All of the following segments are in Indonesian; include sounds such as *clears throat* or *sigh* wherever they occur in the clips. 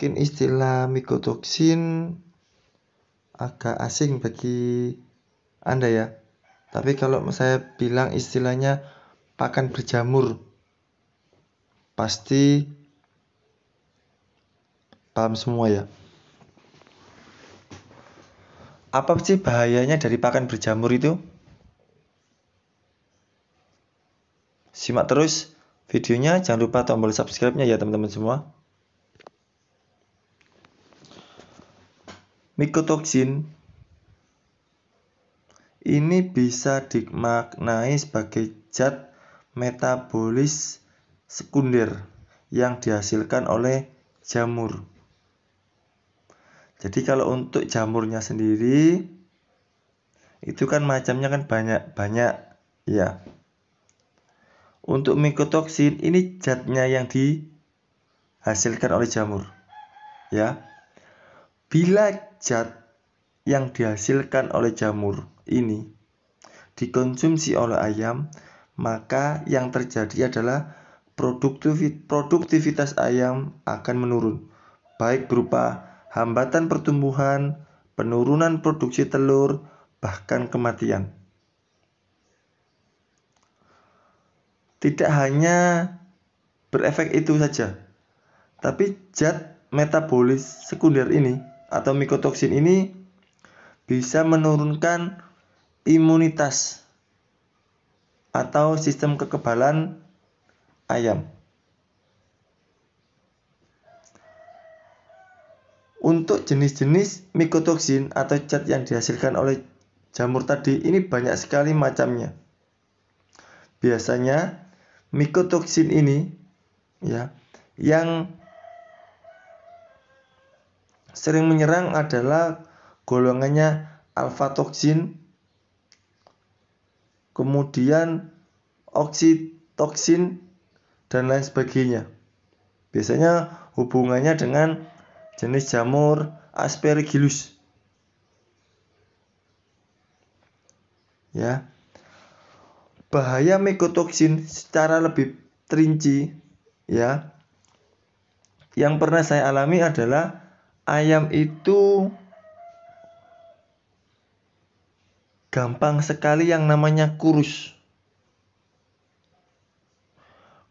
Mungkin istilah mikotoksin agak asing bagi Anda ya. Tapi kalau saya bilang istilahnya pakan berjamur, pasti paham semua ya. Apa sih bahayanya dari pakan berjamur itu? Simak terus videonya, jangan lupa tombol subscribe-nya ya teman-teman semua. Mikotoksin ini bisa dimaknai sebagai zat metabolis sekunder yang dihasilkan oleh jamur. Jadi kalau untuk jamurnya sendiri itu kan macamnya kan banyak-banyak ya. Untuk mikotoksin ini zatnya yang dihasilkan oleh jamur. Ya. Bila zat yang dihasilkan oleh jamur ini dikonsumsi oleh ayam, maka yang terjadi adalah produktivitas ayam akan menurun, baik berupa hambatan pertumbuhan, penurunan produksi telur, bahkan kematian. Tidak hanya berefek itu saja, tapi zat metabolis sekunder ini atau mikotoksin ini bisa menurunkan imunitas atau sistem kekebalan ayam. Untuk jenis-jenis mikotoksin atau cat yang dihasilkan oleh jamur tadi ini banyak sekali macamnya. Biasanya mikotoksin ini ya yang sering menyerang adalah golongannya alfa toksin, kemudian oksitoksin dan lain sebagainya. Biasanya hubungannya dengan jenis jamur Aspergillus. Ya. Bahaya mikotoksin secara lebih terinci ya. Yang pernah saya alami adalah ayam itu gampang sekali yang namanya kurus.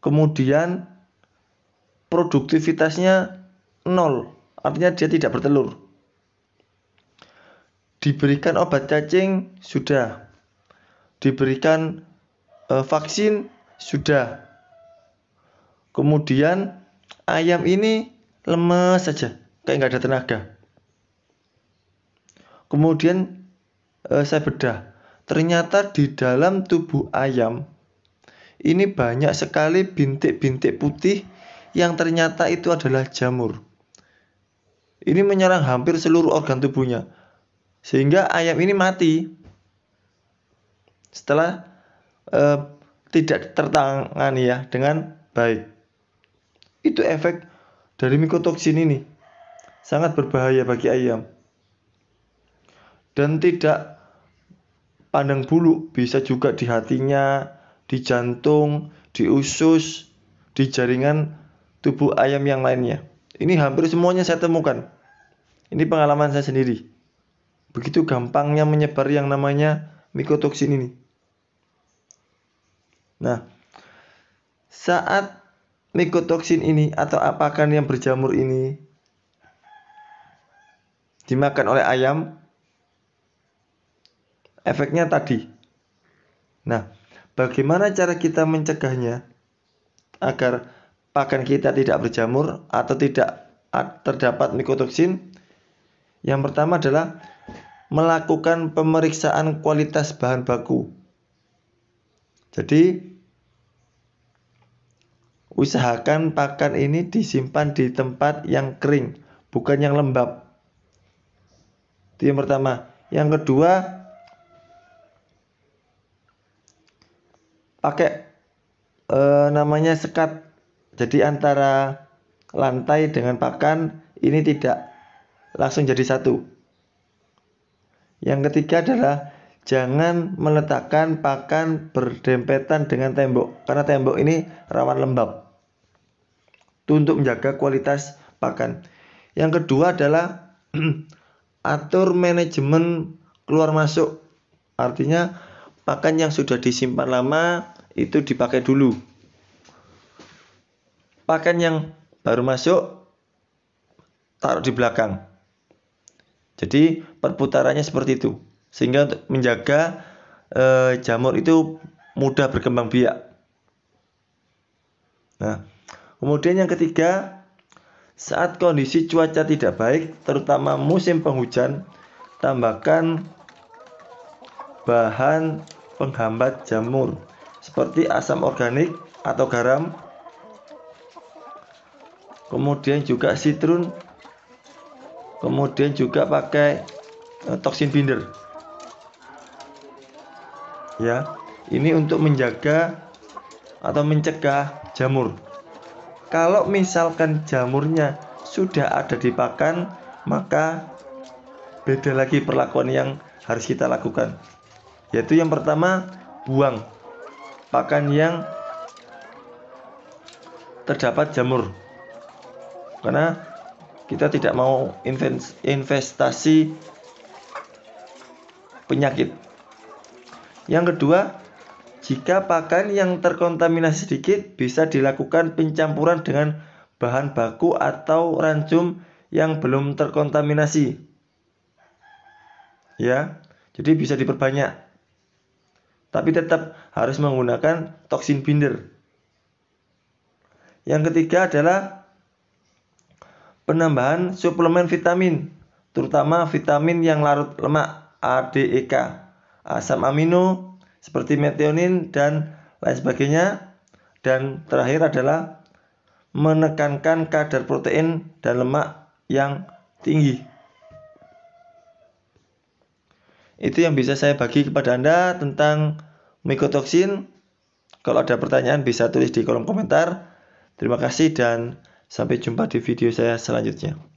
Kemudian produktivitasnya nol, artinya dia tidak bertelur. Diberikan obat cacing sudah, diberikan e, vaksin sudah. Kemudian ayam ini lemes saja kayak nggak ada tenaga kemudian eh, saya bedah ternyata di dalam tubuh ayam ini banyak sekali bintik-bintik putih yang ternyata itu adalah jamur ini menyerang hampir seluruh organ tubuhnya sehingga ayam ini mati setelah eh, tidak tertangani ya dengan baik itu efek dari mikotoksin ini sangat berbahaya bagi ayam. Dan tidak pandang bulu, bisa juga di hatinya, di jantung, di usus, di jaringan tubuh ayam yang lainnya. Ini hampir semuanya saya temukan. Ini pengalaman saya sendiri. Begitu gampangnya menyebar yang namanya mikotoksin ini. Nah, saat mikotoksin ini atau apakan yang berjamur ini dimakan oleh ayam efeknya tadi. Nah, bagaimana cara kita mencegahnya agar pakan kita tidak berjamur atau tidak terdapat mikotoksin? Yang pertama adalah melakukan pemeriksaan kualitas bahan baku. Jadi, usahakan pakan ini disimpan di tempat yang kering, bukan yang lembab. Itu yang pertama. Yang kedua pakai e, namanya sekat. Jadi antara lantai dengan pakan ini tidak langsung jadi satu. Yang ketiga adalah jangan meletakkan pakan berdempetan dengan tembok karena tembok ini rawan lembab. Itu untuk menjaga kualitas pakan. Yang kedua adalah *clears throat* atur manajemen keluar masuk. Artinya pakan yang sudah disimpan lama itu dipakai dulu. Pakan yang baru masuk taruh di belakang. Jadi perputarannya seperti itu. Sehingga untuk menjaga e, jamur itu mudah berkembang biak. Nah, kemudian yang ketiga saat kondisi cuaca tidak baik, terutama musim penghujan, tambahkan bahan penghambat jamur seperti asam organik atau garam. Kemudian juga sitrun. Kemudian juga pakai eh, toksin binder. Ya, ini untuk menjaga atau mencegah jamur. Kalau misalkan jamurnya sudah ada di pakan, maka beda lagi perlakuan yang harus kita lakukan. Yaitu yang pertama, buang pakan yang terdapat jamur. Karena kita tidak mau investasi penyakit. Yang kedua, jika pakan yang terkontaminasi sedikit, bisa dilakukan pencampuran dengan bahan baku atau rancum yang belum terkontaminasi. Ya, jadi bisa diperbanyak. Tapi tetap harus menggunakan toksin binder. Yang ketiga adalah penambahan suplemen vitamin, terutama vitamin yang larut lemak ADEK, asam amino, seperti metionin dan lain sebagainya. Dan terakhir adalah menekankan kadar protein dan lemak yang tinggi. Itu yang bisa saya bagi kepada Anda tentang mikotoksin. Kalau ada pertanyaan bisa tulis di kolom komentar. Terima kasih dan sampai jumpa di video saya selanjutnya.